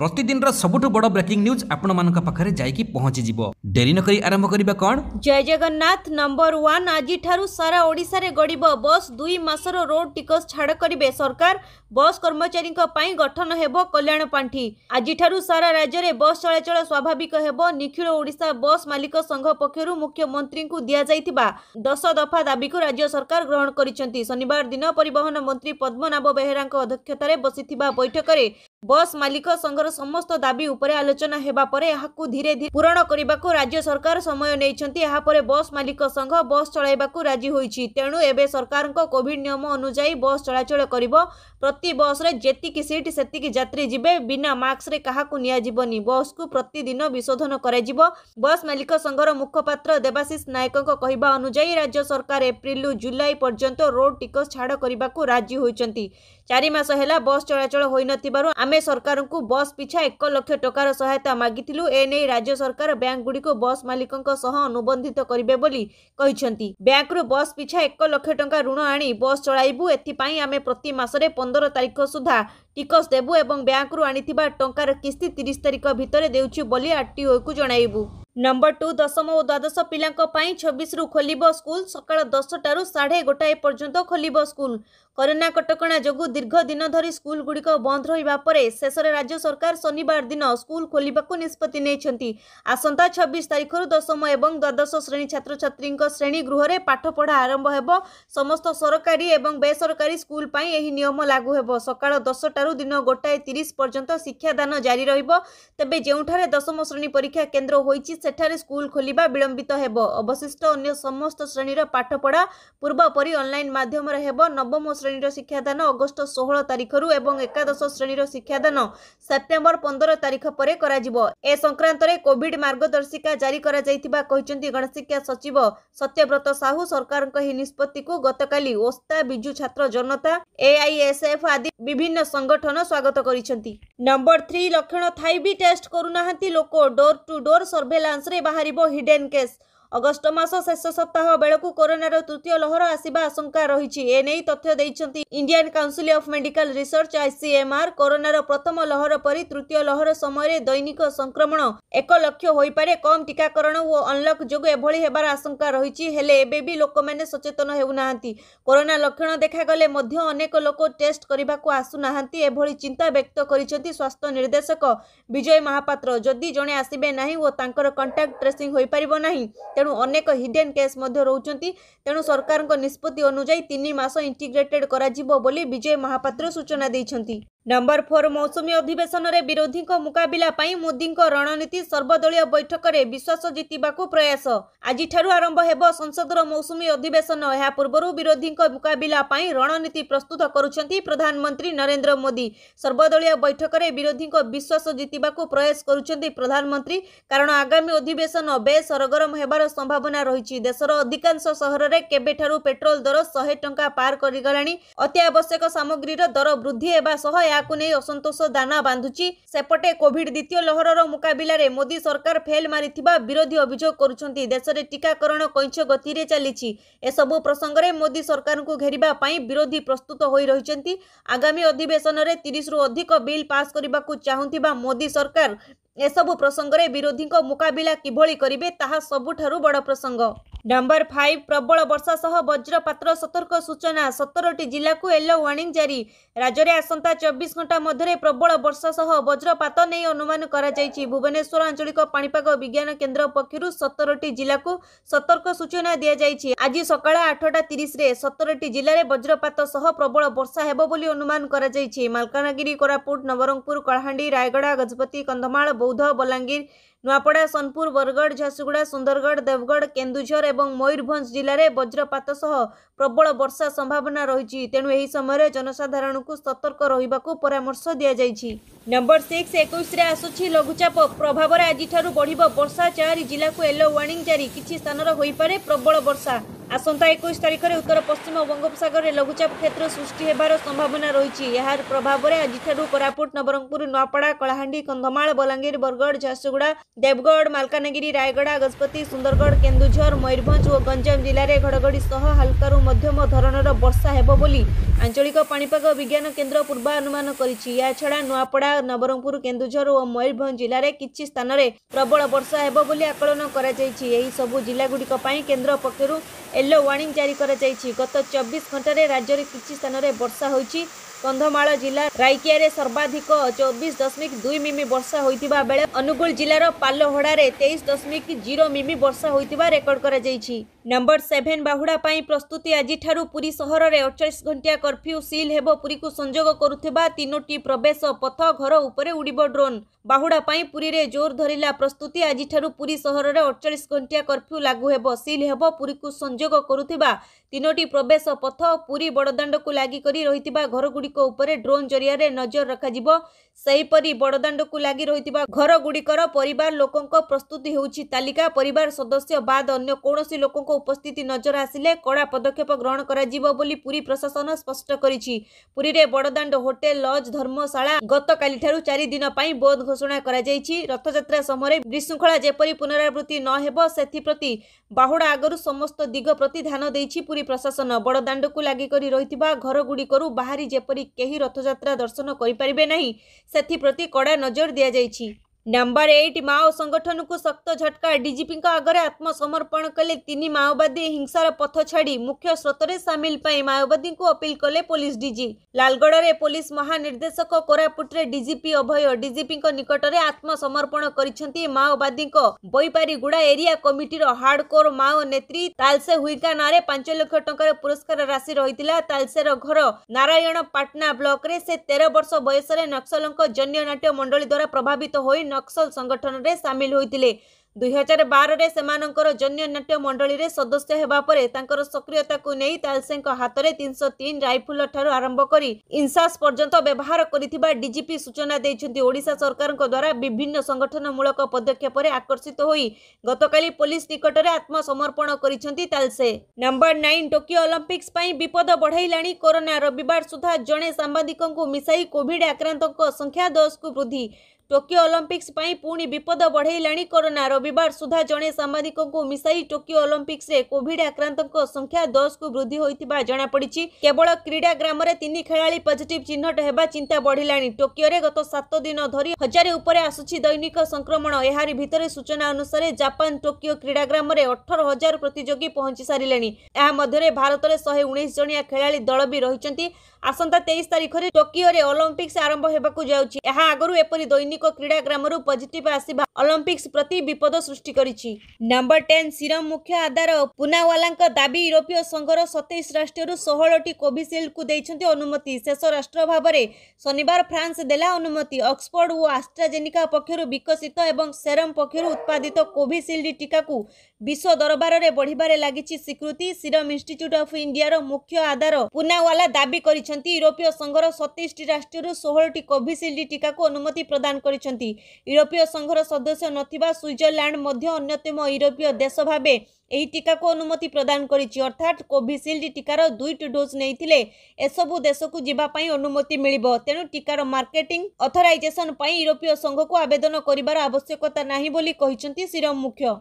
ପ୍ରତିଦିନର ସବୁଠୁ ବଡ଼ breaking news ଆପଣମାନଙ୍କ ପାଖରେ ଯାଇକି ପହଞ୍ଚିଯିବ ଡେରି ନକରି ଆରମ୍ଭ କରିବା କ'ଣ ଜୟ ଜଗନ୍ନାଥ ନମ୍ବର ୱାନ୍ ଆଜିଠାରୁ ସାରା ଓଡ଼ିଶାରେ ଗଡ଼ିବ ବସ୍ ଦୁଇ ମାସର ରୋଡ୍ ଟିକସ ଛାଡ଼ କରିବେ ସରକାର ବସ୍ କର୍ମଚାରୀଙ୍କ ପାଇଁ ଗଠନ ହେବ କଲ୍ୟାଣ ପାଣ୍ଠି ଆଜିଠାରୁ ସାରା ରାଜ୍ୟରେ ବସ୍ ଚଳାଚଳ ସ୍ୱାଭାବିକ ହେବ ନିଖିଳ ଓଡ଼ିଶା ବସ୍ ମାଲିକ ସଂଘ ପକ୍ଷରୁ ମୁଖ୍ୟମନ୍ତ୍ରୀଙ୍କୁ ଦିଆଯାଇଥିବା ଦଶ ଦଫା ଦାବିକୁ ରାଜ୍ୟ ସରକାର ଗ୍ରହଣ କରିଛନ୍ତି ଶନିବାର ଦିନ ପରିବହନ ମନ୍ତ୍ରୀ ପଦ୍ମନାଭ ବେହେରାଙ୍କ ଅଧ୍ୟକ୍ଷତାରେ ବସିଥିବା ବୈଠକରେ ବସ୍ ମାଲିକ ସଂଘର ସମସ୍ତ ଦାବି ଉପରେ ଆଲୋଚନା ହେବା ପରେ ଏହାକୁ ଧୀରେ ଧୀରେ ପୂରଣ କରିବାକୁ ରାଜ୍ୟ ସରକାର ସମୟ ନେଇଛନ୍ତି ଏହାପରେ ବସ୍ ମାଲିକ ସଂଘ ବସ୍ ଚଳାଇବାକୁ ରାଜି ହୋଇଛି ତେଣୁ ଏବେ ସରକାରଙ୍କ କୋଭିଡ୍ ନିୟମ ଅନୁଯାୟୀ ବସ୍ ଚଳାଚଳ କରିବ ପ୍ରତି ବସ୍ରେ ଯେତିକି ସିଟ୍ ସେତିକି ଯାତ୍ରୀ ଯିବେ ବିନା ମାସ୍କରେ କାହାକୁ ନିଆଯିବନି ବସ୍କୁ ପ୍ରତିଦିନ ବିଶୋଧନ କରାଯିବ ବସ୍ ମାଲିକ ସଂଘର ମୁଖପାତ୍ର ଦେବାଶିଷ ନାୟକଙ୍କ କହିବା ଅନୁଯାୟୀ ରାଜ୍ୟ ସରକାର ଏପ୍ରିଲରୁ ଜୁଲାଇ ପର୍ଯ୍ୟନ୍ତ ରୋଡ୍ ଟିକସ ଛାଡ଼ କରିବାକୁ ରାଜି ହୋଇଛନ୍ତି ଚାରି ମାସ ହେଲା ବସ୍ ଚଳାଚଳ ହୋଇନଥିବାରୁ ଆମେ ସରକାରଙ୍କୁ ବସ୍ ପିଛା ଏକ ଲକ୍ଷ ଟଙ୍କାର ସହାୟତା ମାଗିଥିଲୁ ଏନେଇ ରାଜ୍ୟ ସରକାର ବ୍ୟାଙ୍କଗୁଡ଼ିକୁ ବସ୍ ମାଲିକଙ୍କ ସହ ଅନୁବନ୍ଧିତ କରିବେ ବୋଲି କହିଛନ୍ତି ବ୍ୟାଙ୍କରୁ ବସ୍ ପିଛା ଏକ ଲକ୍ଷ ଟଙ୍କା ଋଣ ଆଣି ବସ୍ ଚଳାଇବୁ ଏଥିପାଇଁ ଆମେ ପ୍ରତି ମାସରେ ପନ୍ଦର ତାରିଖ ସୁଦ୍ଧା ଟିକସ ଦେବୁ ଏବଂ ବ୍ୟାଙ୍କରୁ ଆଣିଥିବା ଟଙ୍କାର କିସ୍ତି ତିରିଶ ତାରିଖ ଭିତରେ ଦେଉଛୁ ବୋଲି ଆର୍ଟିଓକୁ ଜଣାଇବୁ ନମ୍ବର ଟୁ ଦଶମ ଓ ଦ୍ୱାଦଶ ପିଲାଙ୍କ ପାଇଁ ଛବିଶରୁ ଖୋଲିବ ସ୍କୁଲ ସକାଳ ଦଶଟାରୁ ସାଢ଼େ ଗୋଟାଏ ପର୍ଯ୍ୟନ୍ତ ଖୋଲିବ ସ୍କୁଲ କରୋନା କଟକଣା ଯୋଗୁଁ ଦୀର୍ଘ ଦିନ ଧରି ସ୍କୁଲଗୁଡ଼ିକ ବନ୍ଦ ରହିବା ପରେ ଶେଷରେ ରାଜ୍ୟ ସରକାର ଶନିବାର ଦିନ ସ୍କୁଲ ଖୋଲିବାକୁ ନିଷ୍ପତ୍ତି ନେଇଛନ୍ତି ଆସନ୍ତା ଛବିଶ ତାରିଖରୁ ଦଶମ ଏବଂ ଦ୍ୱାଦଶ ଶ୍ରେଣୀ ଛାତ୍ରଛାତ୍ରୀଙ୍କ ଶ୍ରେଣୀ ଗୃହରେ ପାଠପଢ଼ା ଆରମ୍ଭ ହେବ ସମସ୍ତ ସରକାରୀ ଏବଂ ବେସରକାରୀ ସ୍କୁଲ ପାଇଁ ଏହି ନିୟମ ଲାଗୁ ହେବ ସକାଳ ଦଶଟାରୁ ଦିନ ଗୋଟାଏ ତିରିଶ ପର୍ଯ୍ୟନ୍ତ ଶିକ୍ଷାଦାନ ଜାରି ରହିବ ତେବେ ଯେଉଁଠାରେ ଦଶମ ଶ୍ରେଣୀ ପରୀକ୍ଷା କେନ୍ଦ୍ର ହୋଇଛି ସେଠାରେ ସ୍କୁଲ ଖୋଲିବା ବିଳମ୍ବିତ ହେବ ଅବଶିଷ୍ଟ ଅନ୍ୟ ସମସ୍ତ ଶ୍ରେଣୀର ପାଠପଢ଼ା ପୂର୍ବପରି ଅନଲାଇନ୍ ମାଧ୍ୟମରେ ହେବ ନବମ ଶ୍ରେଣୀର ଶିକ୍ଷାଦାନ ଅଗଷ୍ଟ ଷୋହଳ ତାରିଖରୁ ଏବଂ ଏକାଦଶ ଶ୍ରେଣୀର ଶିକ୍ଷାଦାନ ସେପ୍ଟେମ୍ବର ପନ୍ଦର ତାରିଖ ପରେ କରାଯିବ ଏ ସଂକ୍ରାନ୍ତରେ କୋଭିଡ୍ ମାର୍ଗଦର୍ଶିକା ଜାରି କରାଯାଇଥିବା କହିଛନ୍ତି ଗଣଶିକ୍ଷା ସଚିବ ସତ୍ୟବ୍ରତ ସାହୁ ସରକାରଙ୍କ ଏହି ନିଷ୍ପତ୍ତିକୁ ଗତକାଲି ଓସ୍ତା ବିଜୁ ଛାତ୍ର ଜନତା ଏଆଇଏସ୍ଏଫ୍ ଆଦି ବିଭିନ୍ନ ସଂଗଠନ ସ୍ୱାଗତ କରିଛନ୍ତି ନମ୍ବର ଥ୍ରୀ ଲକ୍ଷଣ ଥାଇ ବି ଟେଷ୍ଟ କରୁନାହାନ୍ତି ଲୋକ ଡୋର ଟୁ ଡୋର ସର୍ଭେଲାନ୍ସରେ ବାହାରିବ ହିଡେନ୍ କେସ୍ ଅଗଷ୍ଟ ମାସ ଶେଷ ସପ୍ତାହ ବେଳକୁ କରୋନାର ତୃତୀୟ ଲହର ଆସିବା ଆଶଙ୍କା ରହିଛି ଏନେଇ ତଥ୍ୟ ଦେଇଛନ୍ତି Indian council of medical research ICMR କରୋନାର ପ୍ରଥମ ଲହର ପରି ତୃତୀୟ ଲହର ସମୟରେ ଦୈନିକ ସଂକ୍ରମଣ ଏକ ଲକ୍ଷ ହୋଇପାରେ କମ୍ ଟିକାକରଣ ଓ ଅନଲକ୍ ଯୋଗୁଁ ଏଭଳି ହେବାର ଆଶଙ୍କା ରହିଛି ହେଲେ ଏବେ ବି ଲୋକମାନେ ସଚେତନ ହେଉନାହାନ୍ତି କରୋନା ଲକ୍ଷଣ ଦେଖାଗଲେ ମଧ୍ୟ ଅନେକ ଲୋକ ଟେଷ୍ଟ କରିବାକୁ ଆସୁନାହାନ୍ତି ଏଭଳି ଚିନ୍ତା ବ୍ୟକ୍ତ କରିଛନ୍ତି ସ୍ୱାସ୍ଥ୍ୟ ନିର୍ଦ୍ଦେଶକ ବିଜୟ ମହାପାତ୍ର ଯଦି ଜଣେ ଆସିବେ ନାହିଁ ଓ ତାଙ୍କର କଣ୍ଟାକ୍ଟ ଟ୍ରେସିଂ ହୋଇପାରିବ ନାହିଁ ତେଣୁ ଅନେକ ହିଡେନ୍ କେସ୍ ମଧ୍ୟ ରହୁଛନ୍ତି ତେଣୁ ସରକାରଙ୍କ ନିଷ୍ପତ୍ତି ଅନୁଯାୟୀ ତିନି ମାସ ଇଣ୍ଟିଗ୍ରେଟେଡ୍ କରାଯିବ ବୋଲି ବିଜୟ ମହାପାତ୍ର ସୂଚନା ଦେଇଛନ୍ତି ନମ୍ବର ଫୋର୍ ମୌସୁମୀ ଅଧିବେଶନରେ ବିରୋଧୀଙ୍କ ମୁକାବିଲା ପାଇଁ ମୋଦିଙ୍କ ରଣନୀତି ସର୍ବଦଳୀୟ ବୈଠକରେ ବିଶ୍ୱାସ ଜିତିବାକୁ ପ୍ରୟାସ ଆଜିଠାରୁ ଆରମ୍ଭ ହେବ ସଂସଦର ମୌସୁମୀ ଅଧିବେଶନ ଏହା ପୂର୍ବରୁ ବିରୋଧୀଙ୍କ ମୁକାବିଲା ପାଇଁ ରଣନୀତି ପ୍ରସ୍ତୁତ କରୁଛନ୍ତି ପ୍ରଧାନମନ୍ତ୍ରୀ ନରେନ୍ଦ୍ର ମୋଦି ସର୍ବଦଳୀୟ ବୈଠକରେ ବିରୋଧୀଙ୍କ ବିଶ୍ୱାସ ଜିତିବାକୁ ପ୍ରୟାସ କରୁଛନ୍ତି ପ୍ରଧାନମନ୍ତ୍ରୀ କାରଣ ଆଗାମୀ ଅଧିବେଶନ ବେଶ୍ ସରଗରମ ହେବାର ସମ୍ଭାବନା ରହିଛି ଦେଶର ଅଧିକାଂଶ ସହରରେ କେବେଠାରୁ ପେଟ୍ରୋଲ ଦର ଶହେ ଟଙ୍କା ପାର କରିଗଲାଣି ଅତ୍ୟାବଶ୍ୟକ ସାମଗ୍ରୀର ଦର ବୃଦ୍ଧି ହେବା ସହ ଏହାକୁ ନେଇ ଅସନ୍ତୋଷ ଦାନା ବାନ୍ଧୁଛି ସେପଟେ କୋଭିଡ୍ ଦ୍ୱିତୀୟ ଲହରର ମୁକାବିଲାରେ ମୋଦି ସରକାର ଫେଲ୍ ମାରିଥିବା ବିରୋଧୀ ଅଭିଯୋଗ କରୁଛନ୍ତି ଦେଶରେ ଟିକାକରଣ କଇଁଛ ଗତିରେ ଚାଲିଛି ଏସବୁ ପ୍ରସଙ୍ଗରେ ମୋଦି ସରକାରଙ୍କୁ ଘେରିବା ପାଇଁ ବିରୋଧୀ ପ୍ରସ୍ତୁତ ହୋଇ ରହିଛନ୍ତି ଆଗାମୀ ଅଧିବେଶନରେ ତିରିଶରୁ ଅଧିକ ବିଲ୍ ପାସ୍ କରିବାକୁ ଚାହୁଁଥିବା ମୋଦି ସରକାର ଏସବୁ ପ୍ରସଙ୍ଗରେ ବିରୋଧୀଙ୍କ ମୁକାବିଲା କିଭଳି କରିବେ ତାହା ସବୁଠାରୁ ବଡ଼ ପ୍ରସଙ୍ଗ ନମ୍ବର ଫାଇଭ ପ୍ରବଳ ବର୍ଷା ସହ ବଜ୍ରପାତର ସତର୍କ ସୂଚନା ସତରଟି ଜିଲ୍ଲାକୁ ୟେଲୋ ୱାର୍ଣ୍ଣିଂ ଜାରି ରାଜ୍ୟରେ ଆସନ୍ତା ଚବିଶ ଘଣ୍ଟା ମଧ୍ୟରେ ପ୍ରବଳ ବର୍ଷା ସହ ବଜ୍ରପାତ ନେଇ ଅନୁମାନ କରାଯାଇଛି ଭୁବନେଶ୍ୱର ଆଞ୍ଚଳିକ ପାଣିପାଗ ବିଜ୍ଞାନ କେନ୍ଦ୍ର ପକ୍ଷରୁ ସତରଟି ଜିଲ୍ଲାକୁ ସତର୍କ ସୂଚନା ଦିଆଯାଇଛି ଆଜି ସକାଳ ଆଠଟା ତିରିଶରେ ସତରଟି ଜିଲ୍ଲାରେ ବଜ୍ରପାତ ସହ ପ୍ରବଳ ବର୍ଷା ହେବ ବୋଲି ଅନୁମାନ କରାଯାଇଛି ମାଲକାନଗିରି କୋରାପୁଟ ନବରଙ୍ଗପୁର କଳାହାଣ୍ଡି ରାୟଗଡ଼ା ଗଜପତି କନ୍ଧମାଳ ବୌଦ୍ଧ ବଲାଙ୍ଗୀର ନୂଆପଡ଼ା ସୋନପୁର ବରଗଡ଼ ଝାରସୁଗୁଡ଼ା ସୁନ୍ଦରଗଡ଼ ଦେବଗଡ଼ କେନ୍ଦୁଝର ଏବଂ ମୟୂରଭଞ୍ଜ ଜିଲ୍ଲାରେ ବଜ୍ରପାତ ସହ ପ୍ରବଳ ବର୍ଷା ସମ୍ଭାବନା ରହିଛି ତେଣୁ ଏହି ସମୟରେ ଜନସାଧାରଣଙ୍କୁ ସତର୍କ ରହିବାକୁ ପରାମର୍ଶ ଦିଆଯାଇଛି ନମ୍ବର ସିକ୍ସ ଏକୋଇଶରେ ଆସୁଛି ଲଘୁଚାପ ପ୍ରଭାବରେ ଆଜିଠାରୁ ବଢ଼ିବ ବର୍ଷା ଚାରି ଜିଲ୍ଲାକୁ ୟେଲୋ ୱାର୍ଣ୍ଣିଂ ଜାରି କିଛି ସ୍ଥାନରେ ହୋଇପାରେ ପ୍ରବଳ ବର୍ଷା ଆସନ୍ତା ଏକୋଇଶ ତାରିଖରେ ଉତ୍ତର ପଶ୍ଚିମ ବଙ୍ଗୋପସାଗରରେ ଲଘୁଚାପ କ୍ଷେତ୍ର ସୃଷ୍ଟି ହେବାର ସମ୍ଭାବନା ରହିଛି ଏହାର ପ୍ରଭାବରେ ଆଜିଠାରୁ କୋରାପୁଟ ନବରଙ୍ଗପୁର ନୂଆପଡ଼ା କଳାହାଣ୍ଡି କନ୍ଧମାଳ ବଲାଙ୍ଗୀର ବରଗଡ଼ ଝାରସୁଗୁଡ଼ା ଦେବଗଡ଼ ମାଲକାନଗିରି ରାୟଗଡ଼ା ଗଜପତି ସୁନ୍ଦରଗଡ଼ କେନ୍ଦୁଝର ମୟୂରଭଞ୍ଜ ଓ ଗଞ୍ଜାମ ଜିଲ୍ଲାରେ ଘଡ଼ଘଡ଼ି ସହ ହାଲକାରୁ ମଧ୍ୟମ ଧରଣର ବର୍ଷା ହେବ ବୋଲି ଆଞ୍ଚଳିକ ପାଣିପାଗ ବିଜ୍ଞାନ କେନ୍ଦ୍ର ପୂର୍ବାନୁମାନ କରିଛି ଏହାଛଡ଼ା ନୂଆପଡ଼ା ନବରଙ୍ଗପୁର କେନ୍ଦୁଝର ଓ ମୟୂରଭଞ୍ଜ ଜିଲ୍ଲାରେ କିଛି ସ୍ଥାନରେ ପ୍ରବଳ ବର୍ଷା ହେବ ବୋଲି ଆକଳନ କରାଯାଇଛି ଏହିସବୁ ଜିଲ୍ଲାଗୁଡ଼ିକ ପାଇଁ କେନ୍ଦ୍ର ପକ୍ଷରୁ ୟେଲୋ ୱାର୍ଣ୍ଣିଂ ଜାରି କରାଯାଇଛି ଗତ ଚବିଶ ଘଣ୍ଟାରେ ରାଜ୍ୟରେ କିଛି ସ୍ଥାନରେ ବର୍ଷା ହୋଇଛି କନ୍ଧମାଳ ଜିଲ୍ଲା ରାଇକିଆରେ ସର୍ବାଧିକ ଚବିଶ ଦଶମିକ ଦୁଇ ମିମି ବର୍ଷା ହୋଇଥିବା ବେଳେ ଅନୁଗୁଳ ଜିଲ୍ଲାର ପାଲହଡ଼ାରେ ତେଇଶ ଦଶମିକ ଜିରୋ ମିମି ବର୍ଷା ହୋଇଥିବା ରେକର୍ଡ କରାଯାଇଛି ନମ୍ବର ସେଭେନ୍ ବାହୁଡ଼ା ପାଇଁ ପ୍ରସ୍ତୁତି ଆଜିଠାରୁ ପୁରୀ ସହରରେ ଅଡ଼ଚାଳିଶ ଘଣ୍ଟିଆ କର୍ଫ୍ୟୁ ସିଲ୍ ହେବ ପୁରୀକୁ ସଂଯୋଗ କରୁଥିବା ତିନୋଟି ପ୍ରବେଶ ପଥ ଘର ଉପରେ ଉଡ଼ିବ ଡ୍ରୋନ୍ ବାହୁଡ଼ା ପାଇଁ ପୁରୀରେ ଜୋର ଧରିଲା ପ୍ରସ୍ତୁତି ଆଜିଠାରୁ ପୁରୀ ସହରରେ ଅଡ଼ଚାଳିଶ ଘଣ୍ଟିଆ କର୍ଫ୍ୟୁ ଲାଗୁ ହେବ ସିଲ୍ ହେବ ପୁରୀକୁ ସଂଯୋଗ କରୁଥିବା ତିନୋଟି ପ୍ରବେଶ ପଥ ପୁରୀ ବଡ଼ଦାଣ୍ଡକୁ ଲାଗିକରି ରହିଥିବା ଘରଗୁଡ଼ିକ ଉପରେ ଡ୍ରୋନ୍ ଜରିଆରେ ନଜର ରଖାଯିବ ସେହିପରି ବଡ଼ଦାଣ୍ଡକୁ ଲାଗି ରହିଥିବା ଘରଗୁଡ଼ିକର ପରିବାର ଲୋକଙ୍କ ପ୍ରସ୍ତୁତି ହେଉଛି ତାଲିକା ପରିବାର ସଦସ୍ୟ ବାଦ୍ ଅନ୍ୟ କୌଣସି ଲୋକଙ୍କ ଲୋକଙ୍କ ଉପସ୍ଥିତି ନଜର ଆସିଲେ କଡ଼ା ପଦକ୍ଷେପ ଗ୍ରହଣ କରାଯିବ ବୋଲି ପୁରୀ ପ୍ରଶାସନ ସ୍ପଷ୍ଟ କରିଛି ପୁରୀରେ ବଡ଼ଦାଣ୍ଡ ହୋଟେଲ ଲଜ୍ ଧର୍ମଶାଳା ଗତକାଲିଠାରୁ ଚାରି ଦିନ ପାଇଁ ବନ୍ଦ ଘୋଷଣା କରାଯାଇଛି ରଥଯାତ୍ରା ସମୟରେ ବିଶୃଙ୍ଖଳା ଯେପରି ପୁନରାବୃତ୍ତି ନ ହେବ ସେଥିପ୍ରତି ବାହୁଡ଼ା ଆଗରୁ ସମସ୍ତ ଦିଗ ପ୍ରତି ଧ୍ୟାନ ଦେଇଛି ପୁରୀ ପ୍ରଶାସନ ବଡ଼ଦାଣ୍ଡକୁ ଲାଗିକରି ରହିଥିବା ଘରଗୁଡ଼ିକରୁ ବାହାରି ଯେପରି କେହି ରଥଯାତ୍ରା ଦର୍ଶନ କରିପାରିବେ ନାହିଁ ସେଥିପ୍ରତି କଡ଼ା ନଜର ଦିଆଯାଇଛି ନମ୍ବର ଏଇଟ୍ ମାଓ ସଂଗଠନକୁ ଶକ୍ତ ଝଟକା ଡିଜିପିଙ୍କ ଆଗରେ ଆତ୍ମସମର୍ପଣ କଲେ ତିନି ମାଓବାଦୀ ହିଂସାର ପଥ ଛାଡ଼ି ମୁଖ୍ୟ ସ୍ରୋତରେ ସାମିଲ ପାଇଁ ମାଓବାଦୀଙ୍କୁ ଅପିଲ କଲେ ପୋଲିସ ଡିଜି ଲାଲଗଡ଼ରେ ପୋଲିସ ମହାନିର୍ଦ୍ଦେଶକ କୋରାପୁଟରେ ଡିଜିପି ଅଭୟ ଡିଜିପିଙ୍କ ନିକଟରେ ଆତ୍ମସମର୍ପଣ କରିଛନ୍ତି ମାଓବାଦୀଙ୍କ ବୈପାରିଗୁଡ଼ା ଏରିଆ କମିଟିର ହାର୍ଡକୋର ମାଓ ନେତ୍ରୀ ତାଲସେ ହୁଇକା ନାଁରେ ପାଞ୍ଚ ଲକ୍ଷ ଟଙ୍କାର ପୁରସ୍କାର ରାଶି ରହିଥିଲା ତାଲସେର ଘର ନାରାୟଣ ପାଟନା ବ୍ଲକରେ ସେ ତେର ବର୍ଷ ବୟସରେ ନକ୍ସଲଙ୍କ ଜନ୍ୟ ନାଟ୍ୟ ମଣ୍ଡଳୀ ଦ୍ୱାରା ପ୍ରଭାବିତ ହୋଇ ନକ୍ସଲ ସଂଗଠନରେ ସାମିଲ ହୋଇଥିଲେ ଦୁଇହଜାର ବାରରେ ସେମାନଙ୍କର ଜନ୍ୟ ନାଟ୍ୟ ମଣ୍ଡଳୀରେ ସଦସ୍ୟ ହେବା ପରେ ତାଙ୍କର ସକ୍ରିୟତାକୁ ନେଇ ତାଲସେଙ୍କ ହାତରେ ତିନିଶହ ତିନି ରାଇଫଲ ଠାରୁ ଆରମ୍ଭ କରି ଇନ୍ସାସ୍ ପର୍ଯ୍ୟନ୍ତ ବ୍ୟବହାର କରିଥିବା ଡିଜିପି ସୂଚନା ଦେଇଛନ୍ତି ଓଡ଼ିଶା ସରକାରଙ୍କ ଦ୍ୱାରା ବିଭିନ୍ନ ସଂଗଠନମୂଳକ ପଦକ୍ଷେପରେ ଆକର୍ଷିତ ହୋଇ ଗତକାଲି ପୋଲିସ ନିକଟରେ ଆତ୍ମସମର୍ପଣ କରିଛନ୍ତି Talse number nine Tokyo Olympics ପାଇଁ ବିପଦ ବଢ଼ାଇଲାଣି କରୋନା ରବିବାର ସୁଦ୍ଧା ଜଣେ ସାମ୍ବାଦିକଙ୍କୁ ମିଶାଇ କୋଭିଡ୍ ଆକ୍ରାନ୍ତଙ୍କ ସଂଖ୍ୟା ଦଶକୁ ବୃଦ୍ଧି ଟୋକିଓ ଅଲମ୍ପିକ୍ସ ପାଇଁ ପୁଣି ବିପଦ ବଢ଼େଇଲାଣି କରୋନା ରବିବାର ସୁଦ୍ଧା ଜଣେ ସାମ୍ବାଦିକଙ୍କୁ ମିଶାଇ ଟୋକିଓ ଅଲମ୍ପିକ୍ସରେ କୋଭିଡ୍ ଆକ୍ରାନ୍ତଙ୍କ ସଂଖ୍ୟା ଦଶକୁ ବୃଦ୍ଧି ହୋଇଥିବା ଜଣାପଡ଼ିଛି କେବଳ କ୍ରୀଡ଼ା ଗ୍ରାମରେ ତିନି ଖେଳାଳି ପଜିଟିଭ୍ ଚିହ୍ନଟ ହେବା ଚିନ୍ତା ବଢ଼ିଲାଣି ଟୋକିଓରେ ଗତ ସାତ ଦିନ ଧରି ହଜାରେ ଉପରେ ଆସୁଛି ଦୈନିକ ସଂକ୍ରମଣ ଏହାରି ଭିତରେ ସୂଚନା ଅନୁସାରେ ଜାପାନ ଟୋକିଓ କ୍ରୀଡ଼ାଗ୍ରାମରେ ଅଠର ହଜାର ପ୍ରତିଯୋଗୀ ପହଞ୍ଚି ସାରିଲେଣି ଏହା ମଧ୍ୟରେ ଭାରତରେ ଶହେ ଉଣେଇଶ ଜଣିଆ ଖେଳାଳି ଦଳ ବି ରହିଛନ୍ତି ଆସନ୍ତା ତେଇଶ ତାରିଖରେ ଟୋକିଓରେ ଅଲମ୍ପିକ୍ସ ଆରମ୍ଭ ହେବାକୁ ଯାଉଛି ଏହା ଆଗରୁ ଏପରି ଦୈନିକ अनेक क्रीडाग्राम पजिट आसवा ଅଲମ୍ପିକ୍ସ ପ୍ରତି ବିପଦ ସୃଷ୍ଟି କରିଛି ନମ୍ବର ଟେନ୍ ସିରମ୍ ମୁଖ୍ୟ ଆଧାର ପୁନାୱାଲାଙ୍କ ଦାବି ୟୁରୋପୀୟ ସଂଘର ସତେଇଶ ରାଷ୍ଟ୍ରରୁ ଷୋହଳଟି କୋଭିସିଲ୍ଡକୁ ଦେଇଛନ୍ତି ଅନୁମତି ଶେଷ ରାଷ୍ଟ୍ର ଭାବରେ ଶନିବାର ଫ୍ରାନ୍ସ ଦେଲା ଅନୁମତି ଅକ୍ସଫୋର୍ଡ ଓ ଆଷ୍ଟ୍ରାଜେନିକା ପକ୍ଷରୁ ବିକଶିତ ଏବଂ ସେରମ୍ ପକ୍ଷରୁ ଉତ୍ପାଦିତ କୋଭିସିଲ୍ଡ ଟିକାକୁ ବିଶ୍ୱ ଦରବାରରେ ବଢ଼ିବାରେ ଲାଗିଛି ସ୍ୱୀକୃତି ସିରମ୍ ଇନଷ୍ଟିଚ୍ୟୁଟ୍ ଅଫ୍ ଇଣ୍ଡିଆର ମୁଖ୍ୟ ଆଧାର ପୁନାୱାଲା ଦାବି କରିଛନ୍ତି ୟୁରୋପୀୟ ସଂଘର ସତେଇଶଟି ରାଷ୍ଟ୍ରରୁ ଷୋହଳଟି କୋଭିସିଲ୍ଡ ଟିକାକୁ ଅନୁମତି ପ୍ରଦାନ କରିଛନ୍ତି ୟୁରୋପୀୟ ସଂଘର ସଦସ୍ୟ ସଦସ୍ୟ ନଥିବା ସୁଇଜରଲ୍ୟାଣ୍ଡ ମଧ୍ୟ ଅନ୍ୟତମ ୟୁରୋପୀୟ ଦେଶ ଭାବେ ଏହି ଟିକାକୁ ଅନୁମତି ପ୍ରଦାନ କରିଛି ଅର୍ଥାତ୍ କୋଭିସିଲ୍ଡ ଟିକାର ଦୁଇଟି ଡୋଜ୍ ନେଇଥିଲେ ଏସବୁ ଦେଶକୁ ଯିବା ପାଇଁ ଅନୁମତି ମିଳିବ ତେଣୁ ଟିକାର ମାର୍କେଟିଂ ଅଥରାଇଜେସନ୍ ପାଇଁ ୟୁରୋପୀୟ ସଂଘକୁ ଆବେଦନ କରିବାର ଆବଶ୍ୟକତା ନାହିଁ ବୋଲି କହିଛନ୍ତି ସିରମ୍ ମୁଖ୍ୟ